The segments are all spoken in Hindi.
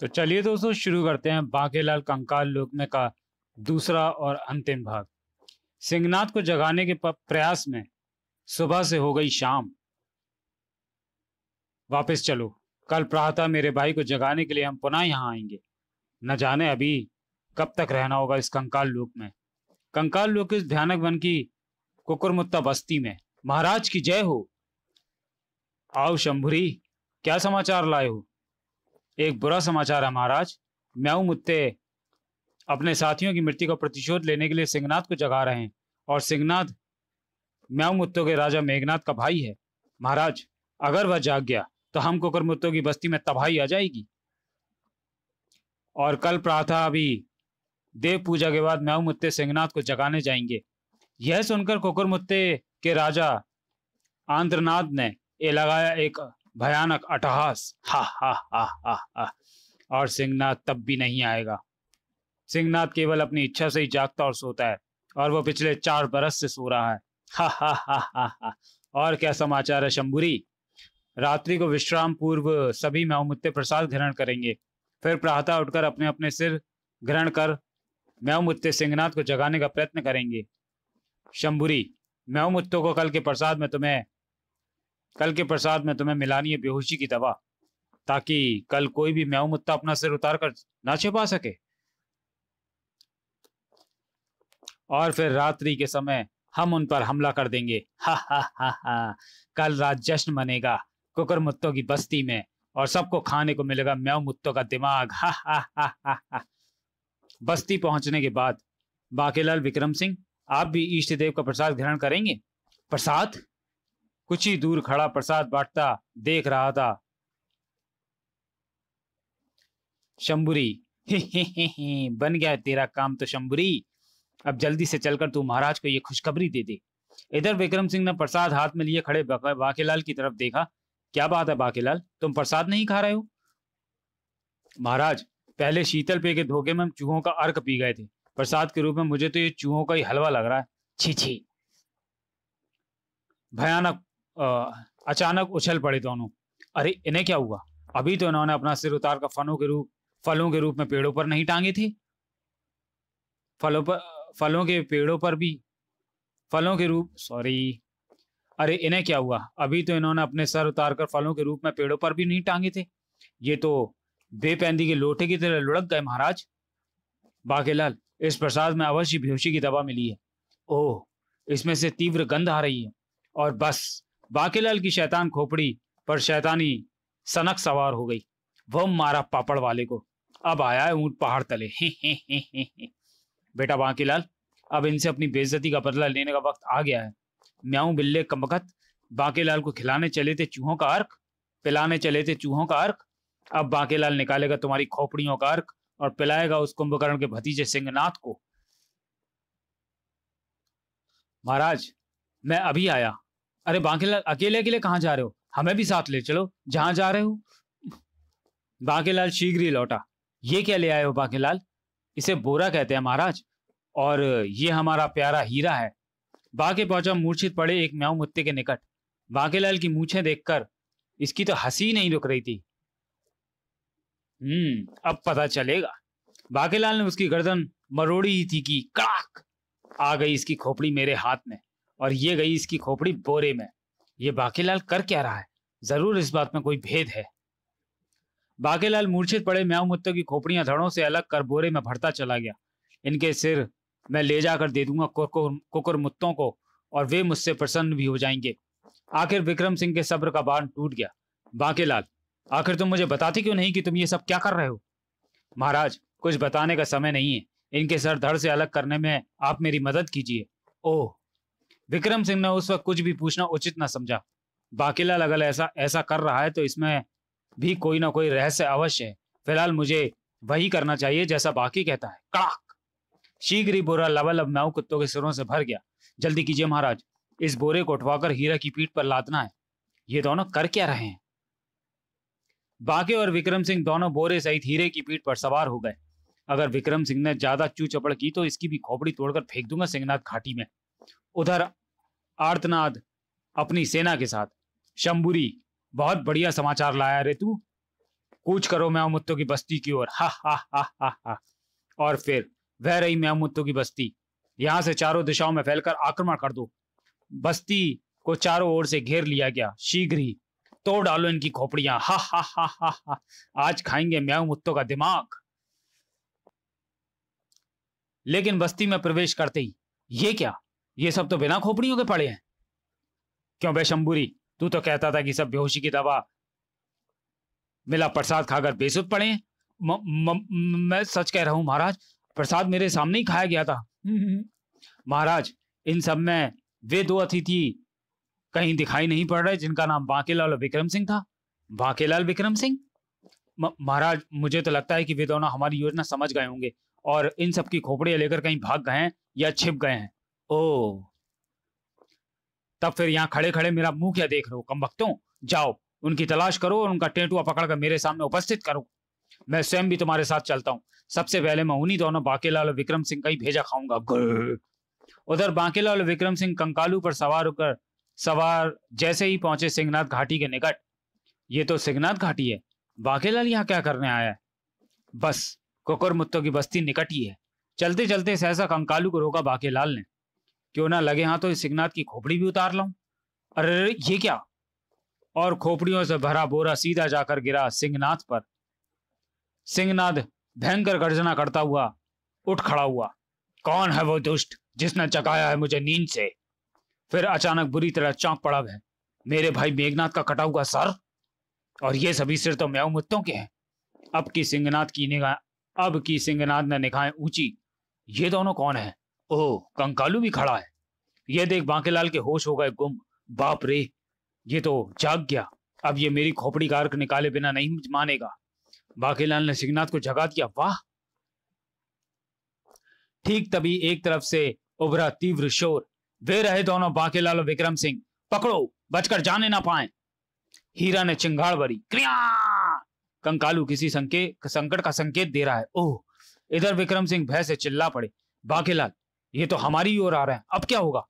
तो चलिए दोस्तों शुरू करते हैं बांकेलाल कंकाल में का दूसरा और अंतिम भाग सिंहनाथ को जगाने के प्रयास में सुबह से हो गई शाम वापस चलो कल प्रातः मेरे भाई को जगाने के लिए हम पुनः यहाँ आएंगे न जाने अभी कब तक रहना होगा इस कंकाल लोक में कंकाल लोक इस भयानक वन की कुकुरमुत्ता बस्ती में महाराज की जय हो आओ शंभुरी क्या समाचार लाए हो एक बुरा समाचार है महाराज म्याऊ मुत्ते अपने साथियों की मृत्यु का प्रतिशोध लेने के लिए सिंहनाथ को जगा रहे हैं और सिंहनाथ म्याऊ मुत्तों के राजा मेघनाथ का भाई है महाराज अगर वह जाग गया तो हम कुकर मुत्तो की बस्ती में तबाही आ जाएगी और कल प्रातः अभी देव पूजा के बाद म्याऊ मुत्ते सिंहनाथ को जगाने जाएंगे यह सुनकर कुकर मुत्ते के राजा आंध्रनाथ ने लगाया एक भयानक अटहास हा हा हा हा हा और सिंहनाथ तब भी नहीं आएगा सिंहनाथ केवल अपनी इच्छा से ही जागता और सोता है और वो पिछले चार बरस से सो रहा है हा हा हा हा हा और क्या समाचार है शंभुरी रात्रि को विश्राम पूर्व सभी महमुत्ते प्रसाद ग्रहण करेंगे फिर प्रातः उठकर अपने अपने सिर ग्रहण कर महमुत्ते सिंहनाथ को जगाने का प्रयत्न करेंगे शंभुरी महमुत्तों को कल के प्रसाद में तुम्हें कल के प्रसाद में तुम्हें मिलानी है बेहोशी की दवा ताकि कल कोई भी मैं मुत्ता अपना सिर उतार कर ना छिपा सके और फिर रात्रि के समय हम उन पर हमला कर देंगे हा हा हा हा कल रात जश्न मनेगा कुकर मुत्तों की बस्ती में और सबको खाने को मिलेगा मैं मुत्तों का दिमाग हा हा हा हा हा बस्ती पहुंचने के बाद बाकेलाल विक्रम सिंह आप भी ईष्ट देव का प्रसाद ग्रहण करेंगे प्रसाद कुछ ही दूर खड़ा प्रसाद बांटता देख रहा था शंबुरी बन गया तेरा काम तो शंबुरी अब जल्दी से चलकर तू महाराज को यह खुशखबरी दे दे इधर विक्रम सिंह ने प्रसाद हाथ में लिए खड़े बाकेलाल की तरफ देखा क्या बात है बाकेलाल तुम प्रसाद नहीं खा रहे हो महाराज पहले शीतल पे के धोखे में हम चूहों का अर्क पी गए थे प्रसाद के रूप में मुझे तो ये चूहों का ही हलवा लग रहा है छी छी भयानक आ, अचानक उछल पड़े दोनों अरे इन्हें क्या हुआ अभी तो इन्होंने अपना सिर उतार कर फनों के रूप फलों के रूप में पेड़ों पर नहीं टांगे थे फलों पर फलों के पेड़ों पर भी फलों के रूप सॉरी अरे इन्हें क्या हुआ अभी तो इन्होंने अपने सर उतार कर फलों के रूप में पेड़ों पर भी नहीं टांगे थे ये तो बेपैंदी के लोटे की तरह लुढ़क गए महाराज बाकेलाल इस प्रसाद में अवश्य बेहोशी की दवा मिली है ओह इसमें से तीव्र गंध आ रही है और बस बाकेलाल की शैतान खोपड़ी पर शैतानी सनक सवार हो गई वह मारा पापड़ वाले को अब आया है ऊंट पहाड़ तले हे हे हे हे हे बेटा बांकीलाल अब इनसे अपनी बेइज्जती का बदला लेने का वक्त आ गया है म्याऊ बिल्ले कमबखत बांकीलाल को खिलाने चले थे चूहों का अर्क पिलाने चले थे चूहों का अर्क अब बांकीलाल निकालेगा तुम्हारी खोपड़ियों का अर्क और पिलाएगा उस कुंभकर्ण के भतीजे सिंहनाथ को महाराज मैं अभी आया अरे बांकेलाल अकेले अकेले कहाँ जा रहे हो हमें भी साथ ले चलो जहां जा रहे हो बांकेलाल शीघ्र ही लौटा ये क्या ले आए हो बांकेलाल इसे बोरा कहते हैं महाराज और ये हमारा प्यारा हीरा है बाके पहुंचा मूर्छित पड़े एक म्याऊ मुत्ते के निकट बांकेलाल की मूछे देखकर इसकी तो हंसी नहीं रुक रही थी हम्म अब पता चलेगा बाकेलाल ने उसकी गर्दन मरोड़ी ही थी कि कड़ाक आ गई इसकी खोपड़ी मेरे हाथ में और ये गई इसकी खोपड़ी बोरे में ये बाकेलाल कर क्या रहा है जरूर इस बात में कोई भेद है बाकेलाल मूर्छित पड़े म्याऊ मुत्तो की खोपड़ियां धड़ों से अलग कर बोरे में भरता चला गया इनके सिर मैं ले जाकर दे दूंगा कुकुर मुत्तों को और वे मुझसे प्रसन्न भी हो जाएंगे आखिर विक्रम सिंह के सब्र का बांध टूट गया बाकेलाल आखिर तुम मुझे बताते क्यों नहीं कि तुम ये सब क्या कर रहे हो महाराज कुछ बताने का समय नहीं है इनके सर धड़ से अलग करने में आप मेरी मदद कीजिए ओह विक्रम सिंह ने उस वक्त कुछ भी पूछना उचित ना समझा बाकीला लगल ऐसा ऐसा कर रहा है तो इसमें भी कोई ना कोई रहस्य अवश्य है फिलहाल मुझे वही करना चाहिए जैसा बाकी कहता है कड़ाक शीघ्र ही बोरा अब नाव कुत्तों के सिरों से भर गया जल्दी कीजिए महाराज इस बोरे को उठवाकर हीरा की पीठ पर लादना है ये दोनों कर क्या रहे हैं बाके और विक्रम सिंह दोनों बोरे सहित हीरे की पीठ पर सवार हो गए अगर विक्रम सिंह ने ज्यादा चू चपड़ की तो इसकी भी खोपड़ी तोड़कर फेंक दूंगा सिंहनाथ घाटी में उधर आर्तनाद अपनी सेना के साथ शंबुरी बहुत बढ़िया समाचार लाया तू कूच करो म्यामुत्तो की बस्ती की ओर हा हा हा हा हा और फिर वह रही म्यामुत्तो की बस्ती यहां से चारों दिशाओं में फैलकर आक्रमण कर दो बस्ती को चारों ओर से घेर लिया गया शीघ्र ही तोड़ डालो इनकी खोपड़ियां हा हा हा हा हा आज खाएंगे म्यामुत्तो का दिमाग लेकिन बस्ती में प्रवेश करते ही ये क्या ये सब तो बिना खोपड़ियों के पड़े हैं क्यों बे शंबूरी तू तो कहता था कि सब बेहोशी की दवा मिला प्रसाद खाकर बेसुद पड़े मैं सच कह रहा हूं महाराज प्रसाद मेरे सामने ही खाया गया था महाराज इन सब में वे दो अतिथि कहीं दिखाई नहीं पड़ रहे जिनका नाम बांकेलाल और विक्रम सिंह था बांकेलाल विक्रम सिंह महाराज मुझे तो लगता है कि वे दोनों हमारी योजना समझ गए होंगे और इन सब की खोपड़ियां लेकर कहीं भाग गए हैं या छिप गए हैं ओ तब फिर यहाँ खड़े खड़े मेरा मुंह क्या देख रहे हो कम भक्तों जाओ उनकी तलाश करो और उनका टेंटुआ पकड़कर मेरे सामने उपस्थित करो मैं स्वयं भी तुम्हारे साथ चलता हूँ सबसे पहले मैं उन्हीं दोनों बाकेलाल और विक्रम सिंह का ही भेजा खाऊंगा उधर बांकेलाल और विक्रम सिंह कंकालू पर सवार होकर सवार जैसे ही पहुंचे सिंहनाथ घाटी के निकट ये तो सिंहनाथ घाटी है बाकेलाल यहाँ क्या करने आया है बस कुकुर मुत्तो की बस्ती निकट ही है चलते चलते सहसा कंकालू को रोका बाकेलाल ने क्यों ना लगे हाँ तो इस सिगनाथ की खोपड़ी भी उतार लाऊं अरे ये क्या और खोपड़ियों से भरा बोरा सीधा जाकर गिरा सिंहनाथ पर सिंहनाथ भयंकर गर्जना करता हुआ उठ खड़ा हुआ कौन है वो दुष्ट जिसने चकाया है मुझे नींद से फिर अचानक बुरी तरह चौंक पड़ा है मेरे भाई मेघनाथ का कटा हुआ सर और ये सभी सिर तो म्याऊ मुत्तों के हैं अब की सिंहनाथ की निगाह अब की सिंहनाथ ने निगाहें ऊंची ये दोनों कौन है ओह कंकालू भी खड़ा है यह देख बांकेलाल के होश हो गए गुम बाप रे ये तो जाग गया अब ये मेरी खोपड़ी कार निकाले बिना नहीं मानेगा बांकेलाल ने सिंहनाथ को जगा दिया वाह ठीक तभी एक तरफ से उभरा तीव्र शोर वे रहे दोनों बांकेलाल और विक्रम सिंह पकड़ो बचकर जाने ना पाए हीरा ने चिंगाड़ भरी क्रिया कंकालू किसी संकेत संकट का संकेत दे रहा है ओह इधर विक्रम सिंह भय से चिल्ला पड़े बांकेलाल ये तो हमारी ओर आ रहे हैं अब क्या होगा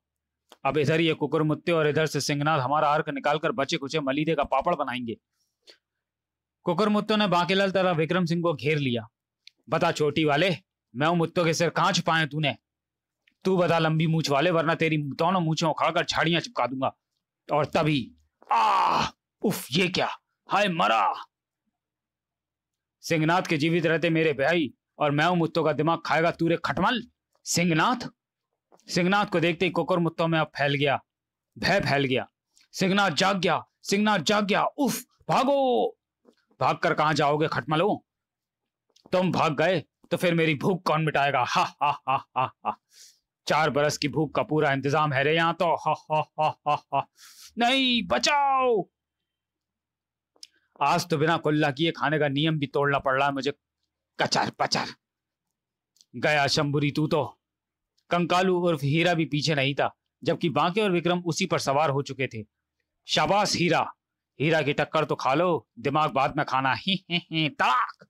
अब इधर ये मुत्ते और इधर से सिंहनाथ हमारा अर्क निकालकर बचे कुचे मलीदे का पापड़ बनाएंगे मुत्तो ने बांकेलाल तथा विक्रम सिंह को घेर लिया बता छोटी वाले मैं मुत्तो के सिर कहाँ छुपाए तूने तू बता लंबी मूछ वाले वरना तेरी दोनों मूछे उखाड़कर झाड़ियां चिपका दूंगा और तभी आ उफ ये क्या हाय मरा सिंहनाथ के जीवित रहते मेरे भाई और मैं मुत्तो का दिमाग खाएगा तूरे खटमल सिंहनाथ सिंहनाथ को देखते ही मुत्तों में अब फैल गया भय फैल गया सिंहनाथ जाग गया सिंहनाथ जाग गया उफ भागो भाग कर कहां जाओगे खटमलो तुम भाग गए तो फिर मेरी भूख कौन मिटाएगा हा हा हा हा हा चार बरस की भूख का पूरा इंतजाम है रे यहां तो हा हा हा हा हा नहीं बचाओ आज तो बिना कुल्ला किए खाने का नियम भी तोड़ना पड़ रहा है मुझे कचर पचर गया शंभुरी तू तो कंकालू उर्फ हीरा भी पीछे नहीं था जबकि बांके और विक्रम उसी पर सवार हो चुके थे शाबाश हीरा हीरा की टक्कर तो खा लो दिमाग बाद में खाना ही, ही, ही ताक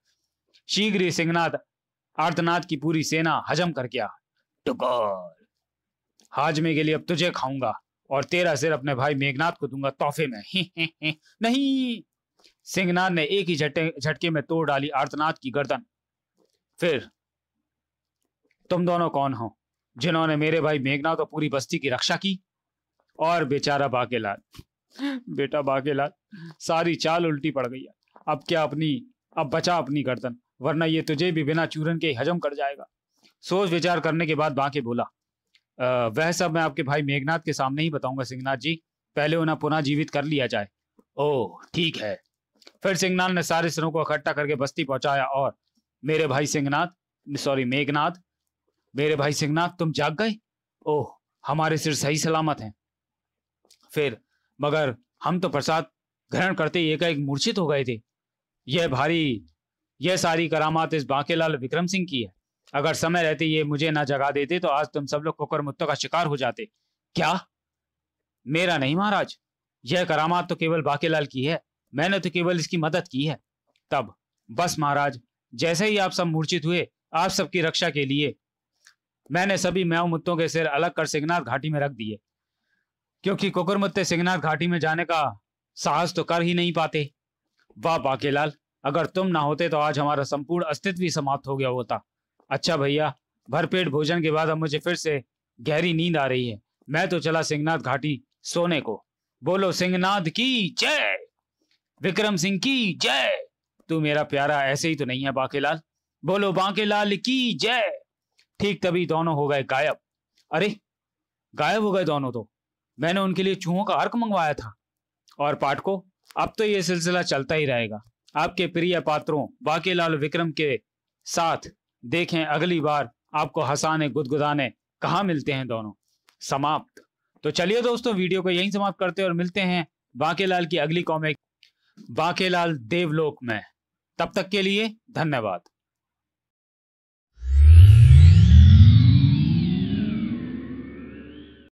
शीघ्र ही सिंहनाथ आर्तनाथ की पूरी सेना हजम कर गया टुकोर हाजमे के लिए अब तुझे खाऊंगा और तेरा सिर अपने भाई मेघनाथ को दूंगा तोहफे में ही, ही, ही नहीं सिंहनाथ ने एक ही झटके झटके में तोड़ डाली आर्तनाथ की गर्दन फिर तुम दोनों कौन हो जिन्होंने मेरे भाई मेघनाथ और पूरी बस्ती की रक्षा की और बेचारा बाकेलाल बेटा बाकेलाल सारी चाल उल्टी पड़ गई अब क्या अपनी अब बचा अपनी गर्दन वरना ये तुझे भी बिना चूरन के हजम कर जाएगा सोच विचार करने के बाद बाके बोला आ, वह सब मैं आपके भाई मेघनाथ के सामने ही बताऊंगा सिंहनाथ जी पहले उन्हें पुनः जीवित कर लिया जाए ओह ठीक है फिर सिंहनाथ ने सारे सिरों को इकट्ठा करके बस्ती पहुंचाया और मेरे भाई सिंहनाथ सॉरी मेघनाथ मेरे भाई सिंहनाथ तुम जाग गए ओह हमारे सिर सही सलामत हैं फिर मगर हम तो प्रसाद ग्रहण करते एक एक मूर्छित हो गए थे यह भारी यह सारी करामात इस बांकेलाल विक्रम सिंह की है अगर समय रहते ये मुझे ना जगा देते तो आज तुम सब लोग कुकर मुत्तो का शिकार हो जाते क्या मेरा नहीं महाराज यह करामात तो केवल बाकेलाल की है मैंने तो केवल इसकी मदद की है तब बस महाराज जैसे ही आप सब मूर्छित हुए आप सबकी रक्षा के लिए मैंने सभी मैव मुत्तों के सिर अलग कर सिंगनाथ घाटी में रख दिए क्योंकि मुत्ते सिंगनाथ घाटी में जाने का साहस तो कर ही नहीं पाते वाह बाकेलाल अगर तुम ना होते तो आज हमारा संपूर्ण अस्तित्व ही समाप्त हो गया होता अच्छा भैया भरपेट भोजन के बाद अब मुझे फिर से गहरी नींद आ रही है मैं तो चला सिंहनाथ घाटी सोने को बोलो सिंहनाथ की जय विक्रम सिंह की जय तू मेरा प्यारा ऐसे ही तो नहीं है बाकेलाल बोलो बाकेलाल की जय ठीक तभी दोनों हो गए गायब अरे गायब हो गए दोनों तो मैंने उनके लिए चूहों का अर्क मंगवाया था और पाठको अब तो ये सिलसिला चलता ही रहेगा आपके प्रिय पात्रों बाकीलाल विक्रम के साथ देखें अगली बार आपको हंसाने गुदगुदाने कहा मिलते हैं दोनों समाप्त तो चलिए दोस्तों वीडियो को यहीं समाप्त करते हैं और मिलते हैं बाकेलाल की अगली कॉमिक बाकेलाल देवलोक में तब तक के लिए धन्यवाद